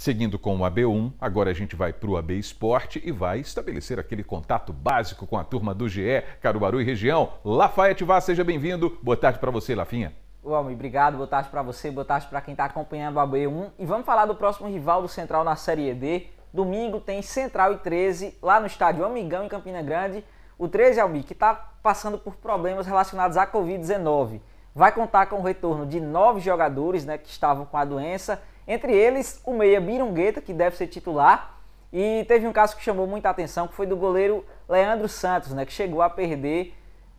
Seguindo com o AB1, agora a gente vai para o AB Esporte e vai estabelecer aquele contato básico com a turma do GE, Caruaru e região. Lafayette Vaz, seja bem-vindo. Boa tarde para você, Lafinha. Ô, obrigado. Boa tarde para você, boa tarde para quem está acompanhando o AB1. E vamos falar do próximo rival do Central na Série D. Domingo tem Central e 13 lá no estádio Amigão, em Campina Grande. O 13, Almir, que está passando por problemas relacionados à Covid-19. Vai contar com o retorno de nove jogadores né, que estavam com a doença entre eles, o meia Birungueta, que deve ser titular. E teve um caso que chamou muita atenção, que foi do goleiro Leandro Santos, né, que chegou a perder,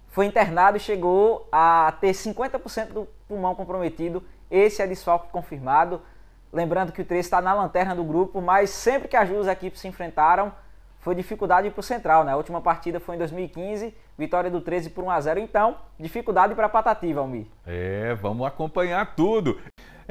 foi internado e chegou a ter 50% do pulmão comprometido. Esse é desfalque confirmado. Lembrando que o 3 está na lanterna do grupo, mas sempre que as duas equipes se enfrentaram, foi dificuldade para o Central. Né? A última partida foi em 2015, vitória do 13 por 1 a 0 Então, dificuldade para a Patativa, Almir. É, vamos acompanhar tudo.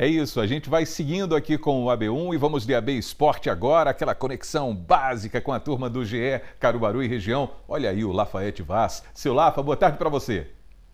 É isso, a gente vai seguindo aqui com o AB1 e vamos de AB Esporte agora, aquela conexão básica com a turma do GE Caruaru e região. Olha aí o Lafayette Vaz. Seu Lafa, boa tarde para você.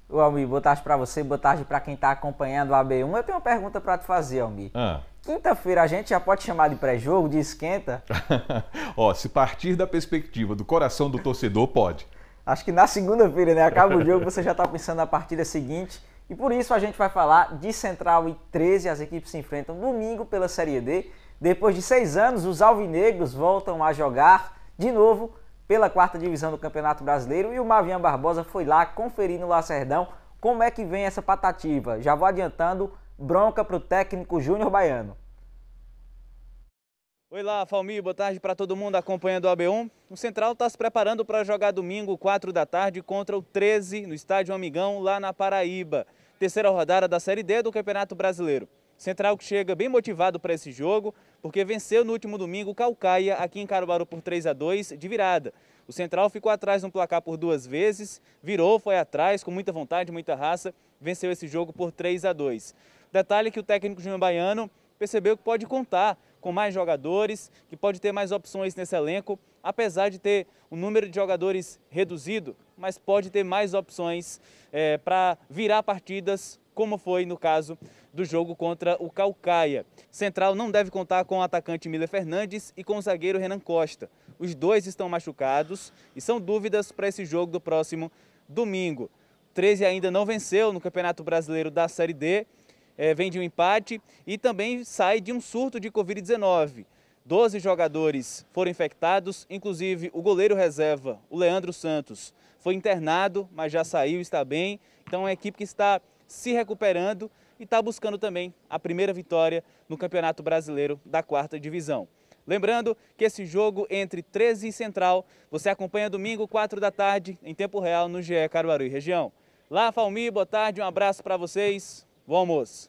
Ô Almir, boa tarde para você, boa tarde para quem está acompanhando o AB1. Eu tenho uma pergunta para te fazer, Almir. Ah. Quinta-feira a gente já pode chamar de pré-jogo, de esquenta? Ó, se partir da perspectiva do coração do torcedor, pode. Acho que na segunda-feira, né? Acaba o jogo, você já está pensando na partida seguinte. E por isso a gente vai falar de Central e 13. As equipes se enfrentam domingo pela Série D. Depois de seis anos, os alvinegros voltam a jogar de novo pela quarta divisão do Campeonato Brasileiro. E o Mavian Barbosa foi lá conferir no Lacerdão como é que vem essa patativa. Já vou adiantando, bronca para o técnico Júnior Baiano. Oi lá, Falmi, boa tarde para todo mundo acompanhando o AB1. O Central está se preparando para jogar domingo, 4 da tarde, contra o 13, no Estádio Amigão, lá na Paraíba. Terceira rodada da Série D do Campeonato Brasileiro. Central que chega bem motivado para esse jogo, porque venceu no último domingo o Calcaia aqui em Caruaru por 3 a 2 de virada. O Central ficou atrás no placar por duas vezes, virou, foi atrás com muita vontade, muita raça, venceu esse jogo por 3 a 2. Detalhe que o técnico Júnior Baiano percebeu que pode contar com mais jogadores, que pode ter mais opções nesse elenco, apesar de ter um número de jogadores reduzido, mas pode ter mais opções é, para virar partidas, como foi no caso do jogo contra o Calcaia. Central não deve contar com o atacante Miller Fernandes e com o zagueiro Renan Costa. Os dois estão machucados e são dúvidas para esse jogo do próximo domingo. 13 ainda não venceu no Campeonato Brasileiro da Série D é, vem de um empate e também sai de um surto de Covid-19. Doze jogadores foram infectados, inclusive o goleiro reserva, o Leandro Santos, foi internado, mas já saiu, está bem. Então é uma equipe que está se recuperando e está buscando também a primeira vitória no Campeonato Brasileiro da quarta divisão. Lembrando que esse jogo entre 13 e Central você acompanha domingo, 4 da tarde, em tempo real, no GE Caruaru e região. Lá, Falmi, boa tarde, um abraço para vocês. Bom almoço.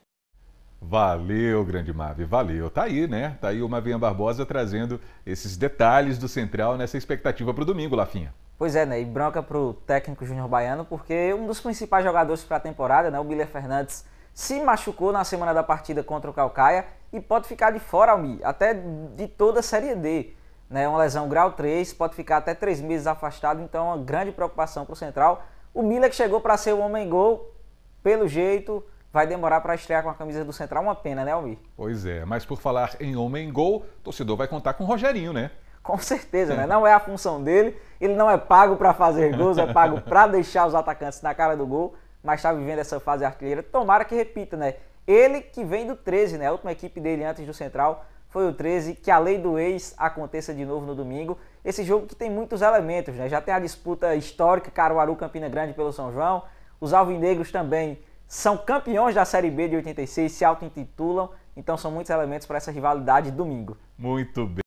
Valeu, grande Mave, valeu. Tá aí, né? Tá aí o Mavinha Barbosa trazendo esses detalhes do Central nessa expectativa para o domingo, Lafinha. Pois é, né? E bronca para o técnico Júnior Baiano, porque um dos principais jogadores para a temporada, né, o Miller Fernandes, se machucou na semana da partida contra o Calcaia e pode ficar de fora, Almi, até de toda a Série D. Né? Uma lesão grau 3, pode ficar até 3 meses afastado, então é uma grande preocupação para o Central. O Miller que chegou para ser o homem-gol, pelo jeito, vai demorar para estrear com a camisa do Central, uma pena, né, Almir? Pois é, mas por falar em homem gol, torcedor vai contar com o Rogerinho, né? Com certeza, né? É. Não é a função dele, ele não é pago para fazer gols, é pago para deixar os atacantes na cara do gol, mas está vivendo essa fase artilheira. Tomara que repita, né? Ele que vem do 13, né? A última equipe dele antes do Central foi o 13. Que a lei do ex aconteça de novo no domingo. Esse jogo que tem muitos elementos, né? Já tem a disputa histórica Caruaru-Campina Grande pelo São João. Os alvinegros também são campeões da Série B de 86, se auto-intitulam, então são muitos elementos para essa rivalidade domingo. Muito bem.